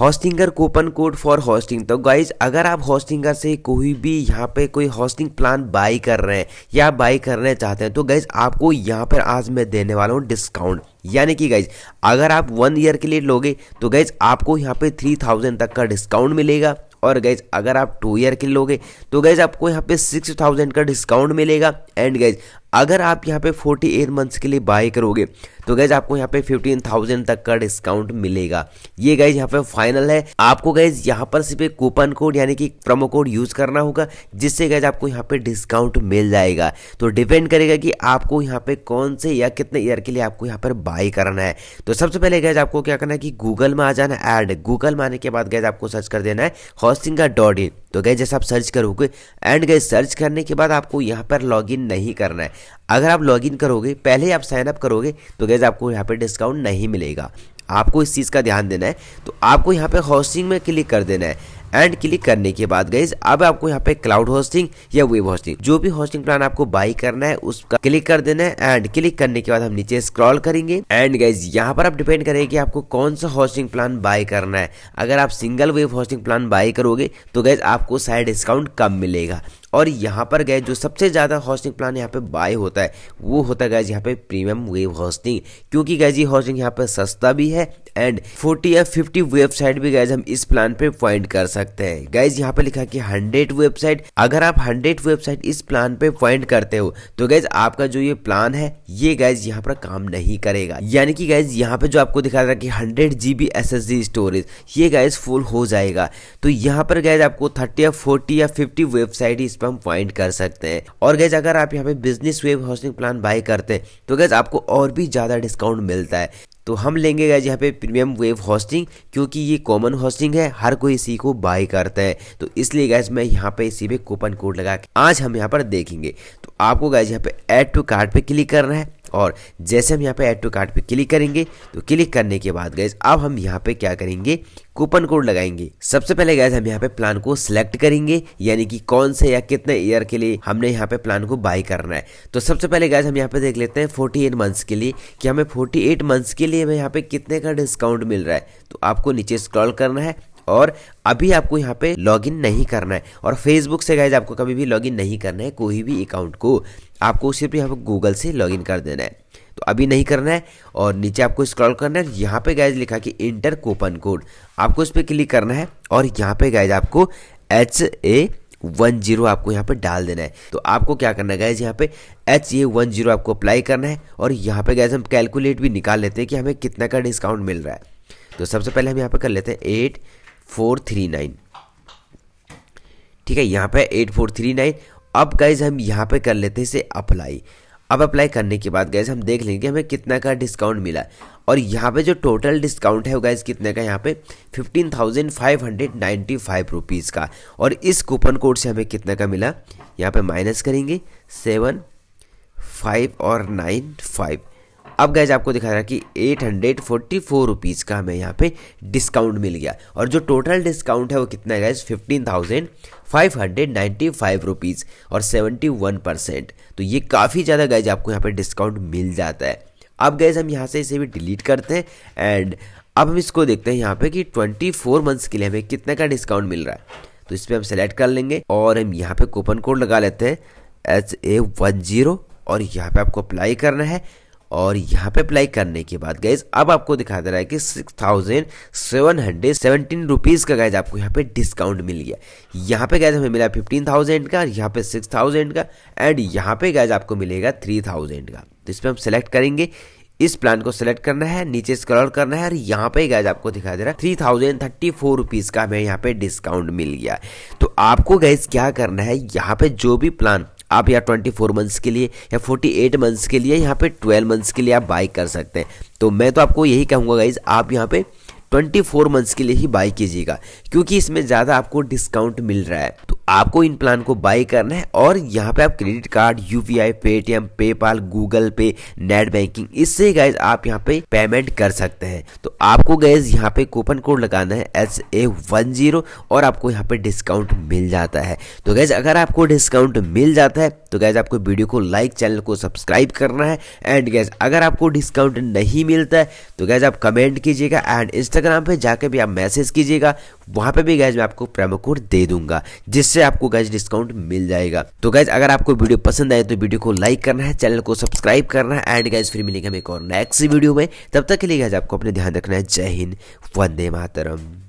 हॉस्टिंगर coupon code for hosting तो guys अगर आप हॉस्टिंगर से कोई भी यहाँ पे कोई हॉस्टिंग प्लान बाई कर रहे हैं या बाई करना चाहते हैं तो गाइज आपको यहाँ पर आज मैं देने वाला हूँ डिस्काउंट यानी कि गाइज अगर आप वन ईयर के लिए लोगे तो गाइज आपको यहाँ पे थ्री थाउजेंड तक का डिस्काउंट मिलेगा और गैज अगर आप टू ईयर के लोगे तो गैज आपको यहाँ पे सिक्स थाउजेंड का डिस्काउंट मिलेगा एंड गैज अगर आप यहाँ पे 48 मंथ्स के लिए बाय करोगे तो गैज आपको यहाँ पे 15,000 तक का डिस्काउंट मिलेगा ये गैज यहाँ पे फाइनल है आपको गैज यहाँ पर सिर्फ एक कूपन कोड यानी कि प्रोमो कोड यूज करना होगा जिससे गैज आपको यहाँ पे डिस्काउंट मिल जाएगा तो डिपेंड करेगा कि आपको यहाँ पे कौन से या कितने ईयर के लिए आपको यहाँ पर बाय करना है तो सबसे पहले गैज आपको क्या करना है कि गूगल में आ जाना एड गूगल में आने के बाद गैज आपको सर्च कर देना है हॉस्टिंग का डॉट इन तो गए जैसे आप सर्च करोगे एंड गए सर्च करने के बाद आपको यहाँ पर लॉगिन नहीं करना है अगर आप लॉगिन करोगे पहले ही आप अप करोगे तो गैज आपको यहाँ पर डिस्काउंट नहीं मिलेगा आपको इस चीज़ का ध्यान देना है तो आपको यहाँ पे हाउसिंग में क्लिक कर देना है एंड क्लिक करने के बाद गाइज अब आपको यहाँ पे क्लाउड होस्टिंग या वेब होस्टिंग जो भी होस्टिंग प्लान आपको बाई करना है उसका क्लिक कर देना है एंड क्लिक करने के बाद हम नीचे स्क्रॉल करेंगे एंड गाइज यहाँ पर आप डिपेंड करेंगे कि आपको कौन सा होस्टिंग प्लान बाय करना है अगर आप single web hosting plan buy करोगे तो गैस आपको साइड डिस्काउंट कम मिलेगा और यहाँ पर गए जो सबसे ज़्यादा हॉस्टिंग प्लान यहाँ पे बाय होता है वो होता है गए यहाँ पे प्रीमियम वेव हॉस्टिंग क्योंकि गए ये हॉस्टिंग यहाँ पे सस्ता भी है एंड 40 या 50 वेबसाइट भी गैज हम इस प्लान पे पॉइंट कर सकते हैं गैज यहाँ पे लिखा कि 100 वेबसाइट अगर आप 100 वेबसाइट इस प्लान पे पॉइंट करते हो तो गैज आपका जो ये प्लान है ये गैज यहाँ पर काम नहीं करेगा यानी कि गैज यहाँ पे जो आपको दिखा रहा कि hundred G B S S storage ये गैज फुल हो जाएगा तो यहाँ पर गैज आपको थर्टी या फोर्टी या फिफ्टी वेबसाइट इस पर हम फाइंड कर सकते हैं और गैस अगर आप यहाँ पे business web housing plan buy करते हैं तो गैस आपको और भी ज़्यादा डिस्काउंट मिलता है तो हम लेंगे गैज यहाँ पे प्रीमियम वेव होस्टिंग क्योंकि ये कॉमन होस्टिंग है हर कोई इसी को बाय करता है तो इसलिए गैज मैं यहाँ पे इसी पे कूपन कोड लगा के आज हम यहाँ पर देखेंगे तो आपको गैज यहाँ पे ऐड टू कार्ड पे क्लिक करना है और जैसे हम यहाँ पे ऐड टू कार्ट पे क्लिक करेंगे तो क्लिक करने के बाद गैस अब हम यहाँ पे क्या करेंगे कूपन कोड लगाएंगे सबसे पहले गैस हम यहाँ पे प्लान को सिलेक्ट करेंगे यानी कि कौन से या कितने ईयर के लिए हमने यहाँ पे प्लान को बाय करना है तो सबसे पहले गैस हम यहाँ पे देख लेते हैं फोर्टी मंथ्स के लिए कि हमें एट मंथ्स के लिए हमें यहाँ पे कितने का डिस्काउंट मिल रहा है तो आपको नीचे स्क्रॉल करना है और अभी आपको यहाँ पे लॉगिन नहीं करना है और फेसबुक से गाइज आपको कभी भी लॉगिन नहीं करना है कोई भी अकाउंट को आपको सिर्फ यहाँ पर गूगल से लॉगिन कर देना है तो अभी नहीं करना है और नीचे आपको स्क्रॉल करना है यहाँ पे गाइज लिखा कि इंटर कूपन कोड आपको इस पर क्लिक करना है और यहाँ पे गाइज आपको एच ए वन जीरो आपको यहाँ पे डाल देना है तो आपको क्या करना है गैस यहाँ पे एच ए वन जीरो आपको अप्लाई करना है और यहाँ पे गैस हम कैलकुलेट भी निकाल लेते हैं कि हमें कितना का डिस्काउंट मिल रहा है तो सबसे पहले हम यहाँ पे कर लेते हैं एट फोर थ्री नाइन ठीक है यहाँ पे एट फोर थ्री नाइन अब गाइज हम यहाँ पे कर लेते हैं इसे अप्लाई अब अप्लाई करने के बाद गाइज हम देख लेंगे कि हमें कितना का डिस्काउंट मिला और यहाँ पे जो टोटल डिस्काउंट है वो गाइज कितने का यहाँ पे fifteen thousand five hundred ninety five rupees का और इस कूपन कोड से हमें कितना का मिला यहाँ पे माइनस करेंगे सेवन फाइव और नाइन फाइव अब गैज आपको दिखा रहा है कि eight hundred forty four rupees का हमें यहाँ पे डिस्काउंट मिल गया और जो टोटल डिस्काउंट है वो कितना है guys fifteen thousand five hundred ninety five rupees और सेवेंटी वन परसेंट तो ये काफ़ी ज़्यादा गैज आपको यहाँ पे डिस्काउंट मिल जाता है अब गैज हम यहाँ से इसे भी डिलीट करते हैं एंड अब हम इसको देखते हैं यहाँ पे कि ट्वेंटी फोर मंथ्स के लिए हमें कितने का डिस्काउंट मिल रहा है तो इस पर हम सेलेक्ट कर लेंगे और हम यहाँ पे कूपन कोड लगा लेते हैं एच ए वन जीरो और यहाँ पे आपको अप्लाई करना है और यहाँ पे अप्लाई करने के बाद गैस अब आपको दिखा दे रहा है कि six thousand seven hundred seventeen rupees का गैज आपको यहाँ पे डिस्काउंट मिल गया यहाँ पे गैज हमें मिला फिफ्टीन थाउजेंड का यहाँ पे सिक्स थाउजेंड का एंड यहाँ पे गैज आपको मिलेगा थ्री थाउजेंड का तो इस पर हम सेलेक्ट करेंगे इस प्लान को सिलेक्ट करना है नीचे स्क्रॉल करना है और यहाँ पे गैज आपको दिखा दे रहा है three thousand thirty four rupees का हमें यहाँ पे डिस्काउंट मिल गया तो आपको गैज क्या करना है यहाँ पे जो भी प्लान आप या 24 मंथ्स के लिए या 48 मंथ्स के लिए यहाँ पे 12 मंथ्स के लिए आप बाई कर सकते हैं तो मैं तो आपको यही कहूँगा गाइज आप यहाँ पे ट्वेंटी फोर मंथ्स के लिए ही बाई कीजिएगा क्योंकि इसमें ज़्यादा आपको डिस्काउंट मिल रहा है तो आपको इन प्लान को बाई करना है और यहाँ पे आप credit card U I Paytm PayPal Google Pay net banking इससे गैज आप यहाँ पे पेमेंट कर सकते हैं तो आपको गैज यहाँ पे कूपन कोड लगाना है एस ए वन जीरो और आपको यहाँ पे डिस्काउंट मिल जाता है तो गैज अगर आपको डिस्काउंट मिल जाता है तो गैज आपको वीडियो को लाइक चैनल को सब्सक्राइब करना है एंड गैज अगर आपको डिस्काउंट नहीं मिलता है तो गैज आप कमेंट कीजिएगा एंड इंस्टा इंस्टाग्राम पे जाके भी आप मैसेज कीजिएगा वहां पे भी गैज मैं आपको प्रेमो कोड दे दूंगा जिससे आपको गैज डिस्काउंट मिल जाएगा तो गैज अगर आपको वीडियो पसंद आए तो वीडियो को लाइक करना है चैनल को सब्सक्राइब करना है एंड गैज फिर मिलेंगे हम एक और नेक्स्ट वीडियो में तब तक के लिए गैज आपको अपने ध्यान रखना है जय हिंद वंदे मातरम